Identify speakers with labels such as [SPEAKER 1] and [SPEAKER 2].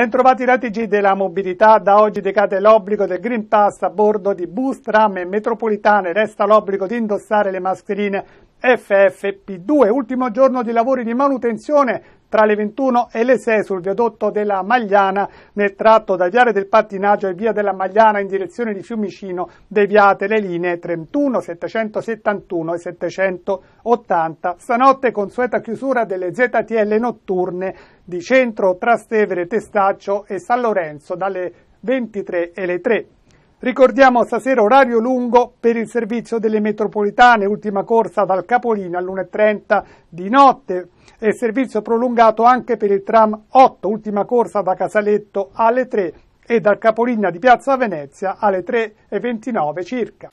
[SPEAKER 1] Bentrovati da TG della mobilità, da oggi decade l'obbligo del Green Pass a bordo di bus, tram e metropolitane, resta l'obbligo di indossare le mascherine FFP2, ultimo giorno di lavori di manutenzione tra le 21 e le 6 sul viadotto della Magliana nel tratto da Viale del Pattinaggio e Via della Magliana in direzione di Fiumicino deviate le linee 31, 771 e 780. Stanotte consueta chiusura delle ZTL notturne di Centro, Trastevere, Testaccio e San Lorenzo dalle 23 e le 3. Ricordiamo stasera orario lungo per il servizio delle metropolitane, ultima corsa dal Capolino all'1.30 di notte e servizio prolungato anche per il tram 8, ultima corsa da Casaletto alle 3 e dal Capolinea di Piazza Venezia alle 3.29 circa.